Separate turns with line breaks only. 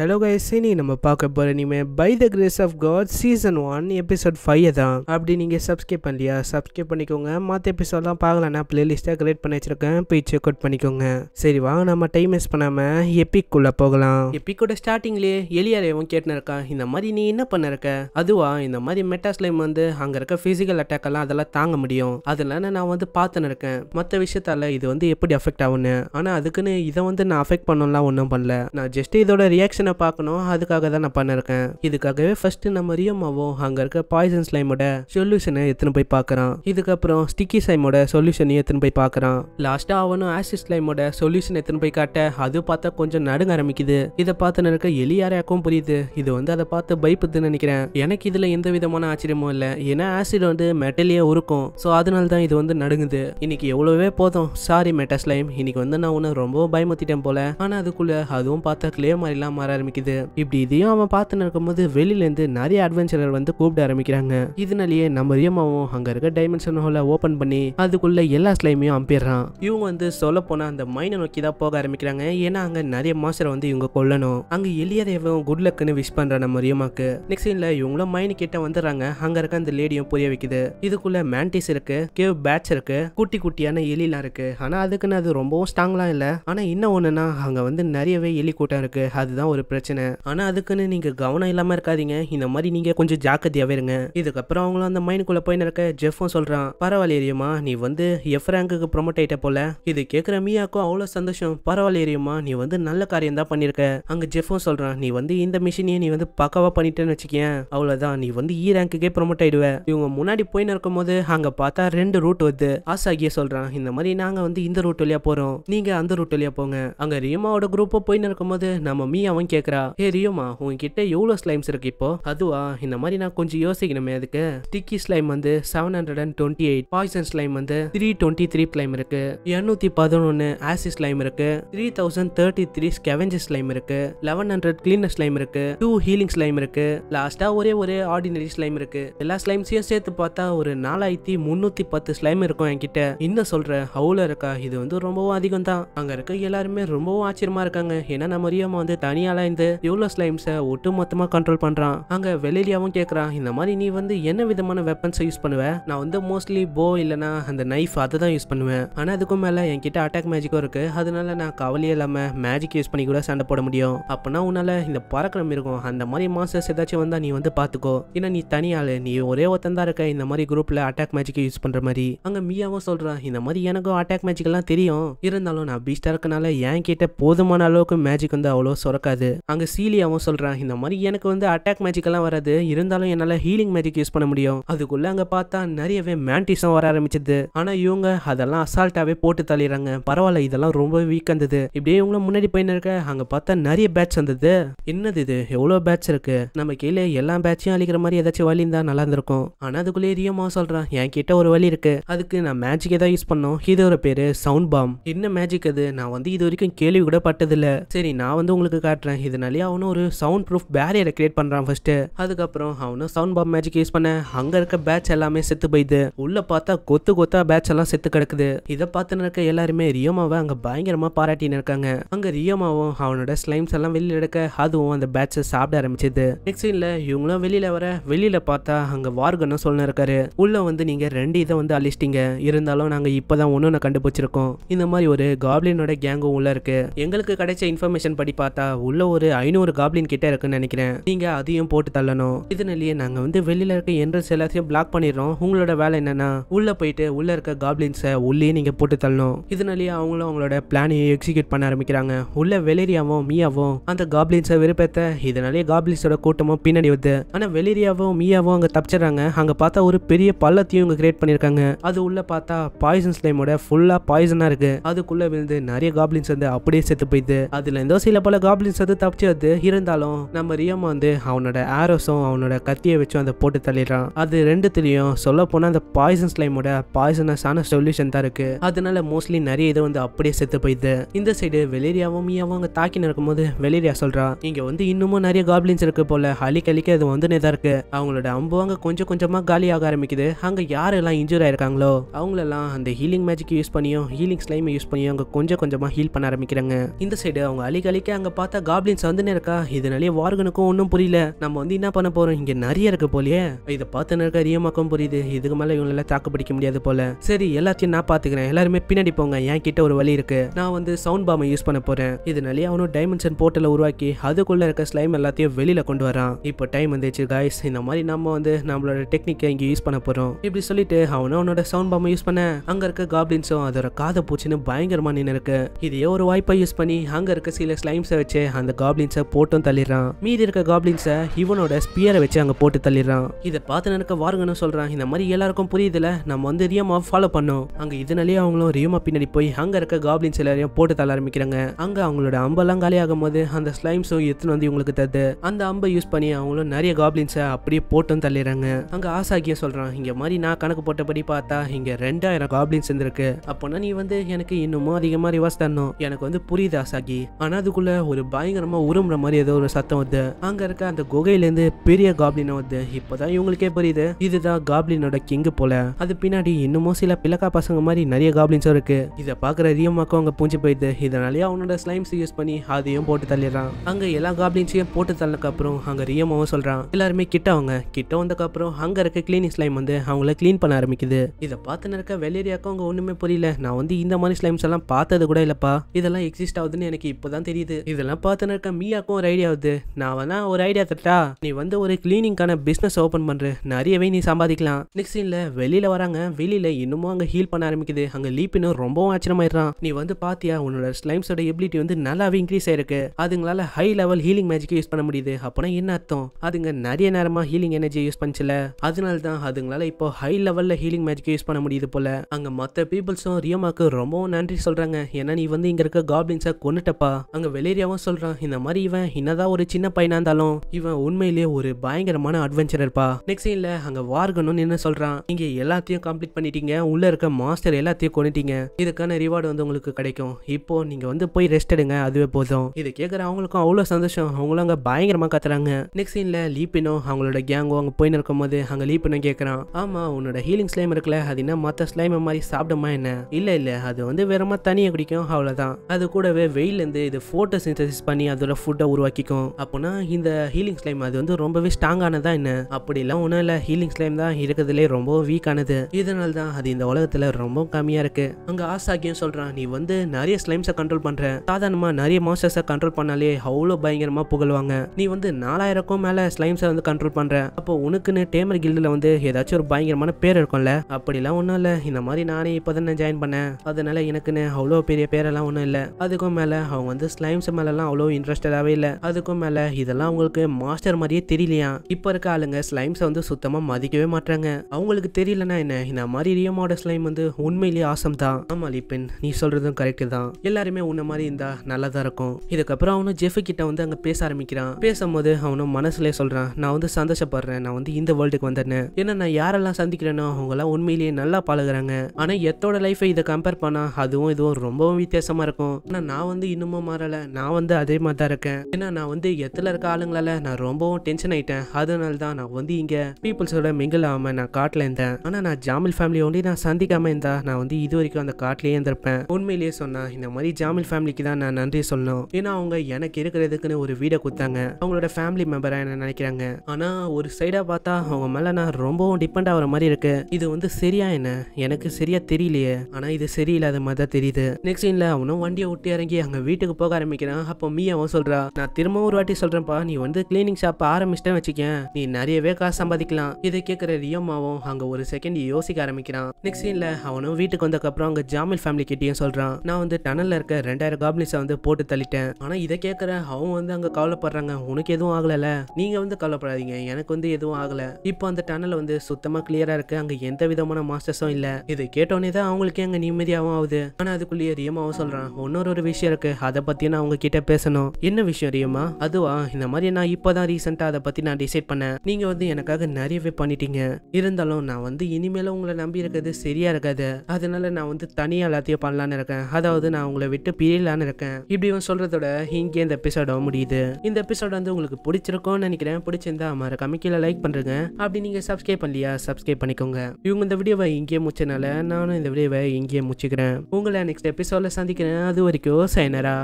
hello guys இனி நம்ம பார்க்க போகிற இனிமே by the grace of God season one episode five தான் அப்படி நீங்கள் சப்ஸ்கிரைப் பண்ணலையா சப்ஸ்கிரைப் பண்ணிக்கோங்க மற்ற எபிசோட்லாம் பார்க்கலன்னா பிளேலிஸ்ட்டாக கிரியேட் பண்ணி வச்சிருக்கேன் போய் செக் அவுட் பண்ணிக்கோங்க சரி வாங்க நம்ம டைம் வேஸ்ட் பண்ணாமல் எப்பிக்குள்ளே போகலாம் எப்பிக்கோட ஸ்டார்டிங்லேயே எவன் கேட்டுன்னு இருக்கான் இந்த மாதிரி நீ என்ன பண்ண இருக்க அதுவா இந்த மாதிரி மெட்டாஸ்லைம் வந்து அங்கே இருக்க ஃபிசிக்கல் எல்லாம் அதெல்லாம் தாங்க முடியும் அதெல்லாம் நான் வந்து பார்த்துன்னு இருக்கேன் மற்ற விஷயத்தால இது வந்து எப்படி அஃபெக்ட் ஆகும்னு ஆனால் அதுக்குன்னு இதை வந்து நான் அஃபெக்ட் பண்ணலாம் ஒன்றும் பண்ணல நான் ஜஸ்ட் இதோட ரியாக்ஷன் நான் பார்க்கணும் அதுக்காக தான் நான் பண்ணிருக்கேன் இதுக்காகவே ஃபர்ஸ்ட் நம்ம ரியோமாவும் அங்கே இருக்க பாய்சன் ஸ்லைமோட சொல்யூஷனை எத்தனை போய் பாக்குறான் இதுக்கப்புறம் ஸ்டிக்கி ஸ்லைமோட சொல்யூஷனையும் எத்தனை போய் பார்க்கறான் லாஸ்டா அவனும் ஆசிட் ஸ்லைமோட சொல்யூஷன் எத்தனை போய் காட்ட அது பார்த்தா கொஞ்சம் நடுங்க ஆரம்பிக்குது இதை பார்த்து இருக்க எலியாராக்கும் புரியுது இது வந்து அதை பார்த்து பயப்புதுன்னு நினைக்கிறேன் எனக்கு இதில் எந்த விதமான ஆச்சரியமும் இல்லை ஏன்னா ஆசிட் வந்து மெட்டலையே உருக்கும் ஸோ அதனால தான் இது வந்து நடுங்குது இன்னைக்கு எவ்வளோவே போதும் சாரி மெட்டா ஸ்லைம் இன்னைக்கு வந்து நான் உன்னை ரொம்ப பயமுத்திட்டேன் போல ஆனால் அதுக்குள்ளே அதுவும் பார்த்தா கிளே மாதிரிலாம் மாற வர ஆரம்பிக்குது இப்படி இதையும் அவன் பார்த்துன்னு வெளியில வெளியிலேருந்து நிறைய அட்வென்ச்சரர் வந்து கூப்பிட ஆரம்பிக்கிறாங்க இதனாலேயே நம்ம ரியமாவும் அங்க இருக்க டைமென்ஷன் ஹோல ஓப்பன் பண்ணி அதுக்குள்ள எல்லா ஸ்லைமையும் அம்பிடுறான் இவங்க வந்து சொல்ல போனா அந்த மைனை நோக்கி தான் போக ஆரம்பிக்கிறாங்க ஏன்னா அங்க நிறைய மாஸ்டர் வந்து இவங்க கொல்லணும் அங்கே எளியதேவன் குட் லக்குன்னு விஷ் பண்ணுற நம்ம ரியமாக்கு நெக்ஸ்ட் சீன்ல இவங்களும் மைனு கிட்ட வந்துடுறாங்க அங்க இருக்க அந்த லேடியும் புரிய வைக்குது இதுக்குள்ள மேண்டிஸ் இருக்கு கேவ் பேட்ச் இருக்கு குட்டி குட்டியான எலிலாம் இருக்கு ஆனா அதுக்குன்னு அது ரொம்பவும் ஸ்ட்ராங்லாம் இல்லை ஆனால் இன்னும் ஒண்ணுன்னா அங்க வந்து நிறையவே எலி கூட்டம் இருக்கு அதுதான் ஒரு ஒரு பிரச்சனை ஆனா அதுக்குன்னு நீங்க கவனம் இல்லாம இருக்காதீங்க இந்த மாதிரி நீங்க கொஞ்சம் ஜாக்கிரதையாவே இருங்க இதுக்கப்புறம் அவங்களும் அந்த மைனுக்குள்ள போய் நடக்க ஜெஃபும் சொல்றான் எரியுமா நீ வந்து எஃப் ரேங்குக்கு ப்ரொமோட் ஆயிட்ட போல இது கேக்குற மியாக்கும் அவ்வளோ சந்தோஷம் பரவாயில்லையமா நீ வந்து நல்ல காரியம் தான் பண்ணியிருக்க அங்க ஜெஃபும் சொல்றான் நீ வந்து இந்த மிஷினையே நீ வந்து பக்கவா பண்ணிட்டேன்னு வச்சுக்கேன் அவ்வளோதான் நீ வந்து இ ரேங்குக்கே ப்ரொமோட் ஆயிடுவ இவங்க முன்னாடி போய் நடக்கும் போது அங்க பார்த்தா ரெண்டு ரூட் வருது ஆசாகிய சொல்றான் இந்த மாதிரி நாங்க வந்து இந்த ரூட் வழியா போறோம் நீங்க அந்த ரூட் வழியா போங்க அங்க ரீமாவோட குரூப்பை போய் நடக்கும் போது நம்ம மீ அவன் அப்படின்னு கேட்குறா ஏ ரியோமா உங்ககிட்ட எவ்வளோ ஸ்லைம்ஸ் இருக்கு இப்போ அதுவா இந்த மாதிரி நான் கொஞ்சம் யோசிக்கணுமே அதுக்கு ஸ்டிக்கி ஸ்லைம் வந்து seven hundred and twenty eight poison slime வந்து த்ரீ டுவெண்ட்டி த்ரீ ஸ்லைம் இருக்கு இரநூத்தி பதினொன்னு ஆசிட் ஸ்லைம் இருக்கு three thousand thirty three scavengers slime இருக்கு லெவன் ஹண்ட்ரட் கிளீனர் ஸ்லைம் இருக்கு டூ ஹீலிங் ஸ்லைம் இருக்கு லாஸ்டா ஒரே ஒரே ஆர்டினரி ஸ்லைம் இருக்கு எல்லா ஸ்லைம்ஸையும் சேர்த்து பார்த்தா ஒரு நாலாயிரத்தி முன்னூத்தி பத்து ஸ்லைம் இருக்கும் என்கிட்ட இன்னும் சொல்ற ஹவுல இருக்கா இது வந்து ரொம்பவும் அதிகம் தான் அங்க இருக்க எல்லாருமே ரொம்பவும் ஆச்சரியமா இருக்காங்க ஏன்னா நம்ம ரியோமா வந்து தனியால ஆளாய்ந்து யூலோ ஸ்லைம்ஸை ஒட்டு மொத்தமாக கண்ட்ரோல் பண்ணுறான் அங்கே வெளிலியாவும் கேட்குறான் இந்த மாதிரி நீ வந்து என்ன விதமான வெப்பன்ஸை யூஸ் பண்ணுவ நான் வந்து மோஸ்ட்லி போ இல்லைனா அந்த நைஃப் அதை தான் யூஸ் பண்ணுவேன் ஆனால் அதுக்கும் மேலே என்கிட்ட அட்டாக் மேஜிக்கும் இருக்குது அதனால நான் கவலையே இல்லாமல் மேஜிக் யூஸ் பண்ணி கூட சண்டை போட முடியும் அப்போனா உன்னால் இந்த பறக்கிறம் இருக்கும் அந்த மாதிரி மாஸ்டர்ஸ் ஏதாச்சும் வந்தால் நீ வந்து பார்த்துக்கோ ஏன்னா நீ தனியாள் நீ ஒரே ஒருத்தன் தான் இருக்க இந்த மாதிரி குரூப்பில் அட்டாக் மேஜிக்கை யூஸ் பண்ணுற மாதிரி அங்கே மீயாவும் சொல்கிறான் இந்த மாதிரி எனக்கும் அட்டாக் மேஜிக்லாம் தெரியும் இருந்தாலும் நான் பீஸ்டாக இருக்கனால என் கிட்ட போதுமான அளவுக்கு மேஜிக் வந்து அவ்வளோ சுரக்காது அங்க சீலியாவும் சொல்றான் இந்த மாதிரி எனக்கு வந்து அட்டாக் மேஜிக் எல்லாம் வராது இருந்தாலும் என்னால ஹீலிங் மேஜிக் யூஸ் பண்ண முடியும் அதுக்குள்ள அங்க பார்த்தா நிறையவே மேண்டிஸும் வர ஆரம்பிச்சது ஆனா இவங்க அதெல்லாம் அசால்ட்டாவே போட்டு தள்ளிடுறாங்க பரவாயில்ல இதெல்லாம் ரொம்ப வீக் வந்தது இப்படியே இவங்களும் முன்னாடி போயின்னு இருக்க அங்க பார்த்தா நிறைய பேட்ச் வந்தது என்னது இது எவ்வளவு பேட்ச் இருக்கு நம்ம கீழே எல்லா பேட்சையும் அழிக்கிற மாதிரி ஏதாச்சும் வழி இருந்தா நல்லா இருந்திருக்கும் ஆனா அதுக்குள்ளே ரியமா சொல்றான் என் கிட்ட ஒரு வழி இருக்கு அதுக்கு நான் மேஜிக் ஏதாவது யூஸ் பண்ணோம் இதோட பேரு சவுண்ட் பாம் என்ன மேஜிக் அது நான் வந்து இது வரைக்கும் கேள்வி கூட பட்டதில்ல சரி நான் வந்து உங்களுக்கு காட்டுறேன் இதனாலேயே அவனும் ஒரு சவுண்ட் ப்ரூஃப் பேரியரை கிரியேட் பண்ணுறான் ஃபர்ஸ்ட்டு அதுக்கப்புறம் அவனும் சவுண்ட் பாம் மேஜிக் யூஸ் பண்ண அங்கே இருக்க பேட்ச் எல்லாமே செத்து போயிது உள்ளே பார்த்தா கொத்து கொத்தா பேட்ச் எல்லாம் செத்து கிடக்குது இதை பார்த்துன்னு இருக்க எல்லாருமே ரியோமாவை அங்கே பயங்கரமாக பாராட்டின்னு இருக்காங்க அங்கே ரியோமாவும் அவனோட ஸ்லைம்ஸ் எல்லாம் வெளியில் எடுக்க அதுவும் அந்த பேட்சை சாப்பிட ஆரம்பிச்சது நெக்ஸ்ட் சீனில் இவங்களும் வெளியில் வர வெளியில் பார்த்தா அங்கே வார்கனும் சொல்லணும் இருக்காரு உள்ளே வந்து நீங்கள் ரெண்டு இதை வந்து அழிச்சிட்டிங்க இருந்தாலும் நாங்கள் இப்போ தான் ஒன்று ஒன்று கண்டுபிடிச்சிருக்கோம் இந்த மாதிரி ஒரு காப்ளினோட கேங்கும் உள்ளே இருக்குது எங்களுக்கு கிடைச்ச இன்ஃபர்மேஷன் படி பார்த்தா உள்ள ஒரு ஐநூறு காப்ளின் கிட்ட இருக்குன்னு நினைக்கிறேன் நீங்க அதையும் போட்டு தள்ளணும் இதனாலேயே நாங்க வந்து வெளியில இருக்க என்ட்ரன்ஸ் எல்லாத்தையும் பிளாக் பண்ணிடுறோம் உங்களோட வேலை என்னன்னா உள்ள போயிட்டு உள்ள இருக்க காப்ளின்ஸை உள்ளே நீங்க போட்டு தள்ளணும் இதனாலேயே அவங்களும் அவங்களோட பிளானையும் எக்ஸிக்யூட் பண்ண ஆரம்பிக்கிறாங்க உள்ள வெலேரியாவும் மியாவும் அந்த காப்ளின்ஸை விருப்பத்தை இதனாலேயே காப்ளின்ஸோட கூட்டமும் பின்னாடி வருது ஆனா வெலேரியாவும் மியாவும் அங்க தப்பிச்சிடறாங்க அங்க பார்த்தா ஒரு பெரிய பள்ளத்தையும் இவங்க கிரியேட் பண்ணிருக்காங்க அது உள்ள பார்த்தா பாய்சன் ஸ்லைமோட ஃபுல்லா பாய்சனா இருக்கு அதுக்குள்ள விழுந்து நிறைய காப்ளின்ஸ் வந்து அப்படியே செத்து போயிடுது அதுல இருந்தோ சில பல காப்ளின்ஸ் வந்து தப்பிச்சது இருந்தாலும் நம்ம ரியமா வந்து அவனோட ஆரோஸும் அவனோட கத்தியை வச்சு அதை போட்டு தள்ளிடுறான் அது ரெண்டுத்துலேயும் சொல்ல போனா அந்த பாய்சன் ஸ்லைமோட பாய்சனஸான சொல்யூஷன் தான் இருக்கு அதனால மோஸ்ட்லி நிறைய இதை வந்து அப்படியே செத்து போயிடுது இந்த சைடு வெளியாவும் மீயாவும் அங்கே தாக்கி நடக்கும்போது வெளியா சொல்றான் இங்க வந்து இன்னமும் நிறைய காப்ளின்ஸ் இருக்கு போல அழிக்க அழிக்க இது வந்துனே தான் இருக்கு அவங்களோட அம்பு அங்க கொஞ்சம் கொஞ்சமா ஆக ஆரம்பிக்குது அங்க யாரெல்லாம் இன்ஜூர் ஆயிருக்காங்களோ அவங்களெல்லாம் அந்த ஹீலிங் மேஜிக் யூஸ் பண்ணியும் ஹீலிங் ஸ்லைமை யூஸ் பண்ணியும் அங்க கொஞ்சம் கொஞ்சமா ஹீல் பண்ண ஆரம்பிக்கிறாங்க இந்த சைடு அவங்க அழிக்க அழிக்க அங்க பார்த்தா காப்ளின்ஸ் வந்துன்னு இருக்கா இதனாலேயே வார்கனுக்கும் ஒன்றும் புரியல நம்ம வந்து என்ன பண்ண போறோம் இங்க நிறைய இருக்கு போலயே இதை பார்த்து இருக்க ரியமாக்கும் புரியுது இதுக்கு மேல எல்லாம் தாக்கு பிடிக்க முடியாது போல சரி எல்லாத்தையும் நான் பாத்துக்கிறேன் எல்லாருமே பின்னாடி போங்க என் கிட்ட ஒரு வழி இருக்கு நான் வந்து சவுண்ட் பாம்பை யூஸ் பண்ண போறேன் இதனாலேயே அவனும் டைமென்ஷன் போர்ட்டலை உருவாக்கி அதுக்குள்ள இருக்க ஸ்லைம் எல்லாத்தையும் வெளியில கொண்டு வரான் இப்போ டைம் வந்துச்சு காய்ஸ் இந்த மாதிரி நம்ம வந்து நம்மளோட டெக்னிக்கை இங்க யூஸ் பண்ண போறோம் இப்படி சொல்லிட்டு அவனும் அவனோட சவுண்ட் பாம்பை யூஸ் பண்ண அங்க இருக்க காப்ளின்ஸும் அதோட காதை பூச்சின்னு பயங்கரமா நின்று இருக்கு இதையே ஒரு வாய்ப்பை யூஸ் பண்ணி அங்க இருக்க சில ஸ்லைம்ஸை வச்சு அந்த அந்த காப்ளின்ஸை போட்டும் தள்ளிடுறான் மீதி இருக்க காப்ளின்ஸை இவனோட ஸ்பியரை வச்சு அங்கே போட்டு தள்ளிடுறான் இதை பார்த்து நினைக்க வாருங்கன்னு சொல்கிறான் இந்த மாதிரி எல்லாருக்கும் புரியுதுல நம்ம வந்து ரியமாவை ஃபாலோ பண்ணோம் அங்கே இதனாலேயே அவங்களும் ரியமா பின்னாடி போய் அங்கே இருக்க காப்ளின்ஸ் எல்லாரையும் போட்டு தள்ள ஆரம்பிக்கிறாங்க அங்கே அவங்களோட அம்பெல்லாம் காலியாகும் போது அந்த ஸ்லைம்ஸும் எத்தனை வந்து இவங்களுக்கு தருது அந்த அம்பை யூஸ் பண்ணி அவங்களும் நிறைய காப்ளின்ஸை அப்படியே போட்டும் தள்ளிடுறாங்க அங்கே ஆசாக்கிய சொல்கிறான் இங்கே மாதிரி நான் கணக்கு போட்டபடி பார்த்தா இங்கே ரெண்டாயிரம் காப்ளின்ஸ் இருந்திருக்கு அப்போனா நீ வந்து எனக்கு இன்னமும் அதிகமாக ரிவர்ஸ் தரணும் எனக்கு வந்து புரியுது ஆசாகி ஆனால் அதுக்குள்ள ஒரு பயங்கர பயங்கரமாக உருமுற மாதிரி ஏதோ ஒரு சத்தம் வருது அங்கே இருக்க அந்த குகையிலேருந்து பெரிய காப்ளின் வருது இப்போதான் இவங்களுக்கே புரியுது இதுதான் காப்ளினோட கிங்கு போல அது பின்னாடி இன்னமும் சில பிளக்கா பசங்க மாதிரி நிறைய காப்ளின்ஸும் இருக்கு இதை பார்க்குற அதிகமாக்கும் அங்கே பூஞ்சி போயிடுது இதனாலேயே அவனோட ஸ்லைம்ஸ் யூஸ் பண்ணி அதையும் போட்டு தள்ளிடுறான் அங்கே எல்லா காப்ளின்ஸையும் போட்டு தள்ளதுக்கப்புறம் அங்கே ரியமாவும் சொல்கிறான் எல்லாருமே கிட்ட அவங்க கிட்ட வந்ததுக்கப்புறம் அங்கே இருக்க கிளீனிங் ஸ்லைம் வந்து அவங்கள க்ளீன் பண்ண ஆரம்பிக்குது இதை பார்த்து இருக்க வெள்ளேரியாக்கும் அவங்க ஒன்றுமே புரியல நான் வந்து இந்த மாதிரி ஸ்லைம்ஸ் எல்லாம் பார்த்தது கூட இல்லைப்பா இதெல்லாம் எக்ஸிஸ்ட் ஆகுதுன்னு எனக்கு இப்போதான் தெரியுது இதெல்லாம் பார்த்து பக்கத்தில் இருக்க மீயாக்கும் ஒரு ஐடியா ஆகுது நான் வேணா ஒரு ஐடியா தட்டா நீ வந்து ஒரு கிளீனிங்கான பிஸ்னஸ் ஓப்பன் பண்ணுற நிறையவே நீ சம்பாதிக்கலாம் நெக்ஸ்ட் சீன்ல வெளியில் வராங்க வெளியில் இன்னமும் அங்கே ஹீல் பண்ண ஆரம்பிக்குது அங்கே லீப்பினும் ரொம்பவும் ஆச்சரியமாயிடுறான் நீ வந்து பார்த்தியா உன்னோட ஸ்லைம்ஸோட எபிலிட்டி வந்து நல்லாவே இன்க்ரீஸ் ஆயிருக்கு அதுங்களால ஹை லெவல் ஹீலிங் மேஜிக்கை யூஸ் பண்ண முடியுது அப்போனா என்ன அர்த்தம் அதுங்க நிறைய நேரமாக ஹீலிங் எனர்ஜி யூஸ் பண்ணிச்சுல அதனால தான் அதுங்களால இப்போ ஹை லெவலில் ஹீலிங் மேஜிக்கை யூஸ் பண்ண முடியுது போல அங்கே மற்ற பீப்புள்ஸும் ரியோமாக்கு ரொம்பவும் நன்றி சொல்கிறாங்க ஏன்னா நீ வந்து இங்கே இருக்க காப்ளின்ஸை கொண்டுட்டப்பா அங்கே வெளியேறியாவும் சொல்கிறான் இந்த மாதிரி இவன் என்னதான் ஒரு சின்ன பையனா இருந்தாலும் இவன் உண்மையிலேயே ஒரு பயங்கரமான அட்வென்ச்சர் இருப்பா நெக்ஸ்ட் சீன்ல அங்க வார்கனும் என்ன சொல்றான் நீங்க எல்லாத்தையும் கம்ப்ளீட் பண்ணிட்டீங்க உள்ள இருக்க மாஸ்டர் எல்லாத்தையும் கொண்டுட்டீங்க இதுக்கான ரிவார்டு வந்து உங்களுக்கு கிடைக்கும் இப்போ நீங்க வந்து போய் ரெஸ்ட் எடுங்க அதுவே போதும் இதை கேட்குற அவங்களுக்கும் அவ்வளோ சந்தோஷம் அவங்களும் அங்கே பயங்கரமா கத்துறாங்க நெக்ஸ்ட் சீன்ல லீப்பினோ அவங்களோட கேங்கோ அங்கே போய் நிற்கும் போது அங்கே லீப்பினோ கேட்குறான் ஆமா உன்னோட ஹீலிங் ஸ்லைம் இருக்குல்ல அது என்ன மற்ற ஸ்லைம் மாதிரி சாப்பிடுமா என்ன இல்ல இல்ல அது வந்து வெறுமா தனியை குடிக்கும் அவ்வளவுதான் அது கூடவே இருந்து இது போட்டோ சிந்தசிஸ் பண்ணி அதோட ஃபுட்டை உருவாக்கிக்கும் அப்போனா இந்த ஹீலிங் ஸ்லைம் அது வந்து ரொம்பவே ஸ்ட்ராங்கானதா என்ன அப்படிலாம் ஒன்றும் இல்லை ஹீலிங் ஸ்லைம் தான் இருக்கிறதுலே ரொம்ப வீக்கானது இதனால தான் அது இந்த உலகத்தில் ரொம்ப கம்மியாக இருக்கு அங்கே ஆசாகியும் சொல்கிறான் நீ வந்து நிறைய ஸ்லைம்ஸை கண்ட்ரோல் பண்ற சாதாரணமாக நிறைய மாஸ்டர்ஸை கண்ட்ரோல் பண்ணாலே அவ்வளோ பயங்கரமாக புகழ்வாங்க நீ வந்து நாலாயிரக்கும் மேலே ஸ்லைம்ஸை வந்து கண்ட்ரோல் பண்ணுற அப்போ உனக்குன்னு டேமர் கில்டில் வந்து ஏதாச்சும் ஒரு பயங்கரமான பேர் இருக்கும்ல அப்படிலாம் ஒன்றும் இல்லை இந்த மாதிரி நானே இப்போ தானே ஜாயின் பண்ணேன் அதனால எனக்குன்னு அவ்வளோ பெரிய பேரெல்லாம் ஒன்றும் இல்லை அதுக்கும் மேலே அவங்க வந்து ஸ்லைம்ஸ் மேலெல்லாம் அவ்வளோ இன்ட்ரெஸ்டடாகவே இல்லை அதுக்கும் மேலே இதெல்லாம் அவங்களுக்கு மாஸ்டர் மாதிரியே தெரியலையா இப்போ இருக்க ஆளுங்க ஸ்லைம்ஸை வந்து சுத்தமாக மதிக்கவே மாட்டாங்க அவங்களுக்கு தெரியலனா என்ன இந்த மாதிரி ரியமோட ஸ்லைம் வந்து உண்மையிலேயே ஆசம் தான் ஆமா லிபின் நீ சொல்றதும் கரெக்ட் தான் எல்லாருமே உன்ன மாதிரி இருந்தா நல்லா தான் இருக்கும் இதுக்கப்புறம் அவனும் ஜெஃப் கிட்ட வந்து அங்கே பேச ஆரம்பிக்கிறான் பேசும்போது அவனும் மனசுல சொல்றான் நான் வந்து சந்தோஷப்படுறேன் நான் வந்து இந்த வேர்ல்டுக்கு வந்தேன்னு ஏன்னா நான் யாரெல்லாம் சந்திக்கிறேனோ அவங்களாம் உண்மையிலேயே நல்லா பழகுறாங்க ஆனா எத்தோட லைஃபை இதை கம்பேர் பண்ணா அதுவும் இதுவும் ரொம்பவும் வித்தியாசமா இருக்கும் ஆனா நான் வந்து இன்னமும் மாறல நான் வந்து அதே மாதிரி சந்தோஷமாக தான் இருக்கேன் ஏன்னா நான் வந்து எத்துல இருக்க ஆளுங்களால நான் ரொம்பவும் டென்ஷன் ஆயிட்டேன் அதனால தான் நான் வந்து இங்கே பீப்புள்ஸோட மிங்கிள் ஆகாமல் நான் காட்டில் இருந்தேன் ஆனால் நான் ஜாமில் ஃபேமிலியோடய நான் சந்திக்காமல் இருந்தா நான் வந்து இது வரைக்கும் அந்த காட்டிலேயே இருந்திருப்பேன் உண்மையிலேயே சொன்னா இந்த மாதிரி ஜாமில் ஃபேமிலிக்கு தான் நான் நன்றி சொல்லணும் ஏன்னா அவங்க எனக்கு இருக்கிறதுக்குன்னு ஒரு வீடை கொடுத்தாங்க அவங்களோட ஃபேமிலி மெம்பராக என்ன நினைக்கிறாங்க ஆனால் ஒரு சைடாக பார்த்தா அவங்க மேலே நான் ரொம்பவும் டிபெண்ட் ஆகிற மாதிரி இருக்கு இது வந்து சரியா என்ன எனக்கு சரியா தெரியலையே ஆனால் இது சரியில்லாத மாதிரி தான் தெரியுது நெக்ஸ்ட் சீனில் அவனும் வண்டியை ஒட்டி இறங்கி அங்கே வீட்டுக்கு போக ஆரம்பிக்கிறான் அப்போ மீ அவன் சொல்றா நான் திரும்ப ஒரு வாட்டி சொல்றேன்ப்பா நீ வந்து கிளீனிங் ஷாப் ஆரம்பிச்சிட்டேன் வச்சுக்கேன் நீ நிறையவே காசு சம்பாதிக்கலாம் இதை கேட்கிற ரியம்மாவும் அங்க ஒரு செகண்ட் யோசிக்க ஆரம்பிக்கிறான் நெக்ஸ்ட் சீன்ல அவனும் வீட்டுக்கு வந்ததுக்கப்புறம் அங்க ஜாமில் ஃபேமிலி கிட்டேயும் சொல்றான் நான் வந்து டனல்ல இருக்க ரெண்டாயிரம் காப்ளிஸை வந்து போட்டு தள்ளிட்டேன் ஆனா இதை கேட்கிற அவன் வந்து அங்க கவலைப்படுறாங்க உனக்கு எதுவும் ஆகலல நீங்க வந்து கவலைப்படாதீங்க எனக்கு வந்து எதுவும் ஆகல இப்போ அந்த டனல் வந்து சுத்தமா கிளியரா இருக்கு அங்க எந்த விதமான மாஸ்டர்ஸும் இல்ல இதை கேட்டோன்னே தான் அவங்களுக்கே அங்க நிம்மதியாகவும் ஆகுது ஆனா அதுக்குள்ளேயே ரியமாவும் சொல்றான் இன்னொரு ஒரு விஷயம் இருக்கு அதை பத்தி நான் அவங்க கிட்ட பேசணும் பண்ணணும் என்ன விஷயம் ரியமா அதுவா இந்த மாதிரி நான் இப்போதான் ரீசெண்டாக அதை பற்றி நான் டிசைட் பண்ணேன் நீங்கள் வந்து எனக்காக நிறையவே பண்ணிட்டீங்க இருந்தாலும் நான் வந்து இனிமேலும் உங்களை நம்பி இருக்கிறது சரியாக இருக்காது அதனால நான் வந்து தனியாக எல்லாத்தையும் பண்ணலான்னு இருக்கேன் அதாவது நான் உங்களை விட்டு பிரியலான்னு இருக்கேன் இப்படியும் சொல்கிறதோட இங்கே இந்த எபிசோட முடியுது இந்த எபிசோட வந்து உங்களுக்கு பிடிச்சிருக்கும்னு நினைக்கிறேன் பிடிச்சிருந்தா மறக்காம கீழே லைக் பண்ணுறேங்க அப்படி நீங்கள் சப்ஸ்கிரைப் பண்ணலையா சப்ஸ்கிரைப் பண்ணிக்கோங்க இவங்க இந்த வீடியோவை இங்கேயே முடிச்சனால நானும் இந்த வீடியோவை இங்கேயே முடிச்சுக்கிறேன் உங்களை நெக்ஸ்ட் எபிசோட சந்திக்கிறேன் அது வரைக்கும் சைனரா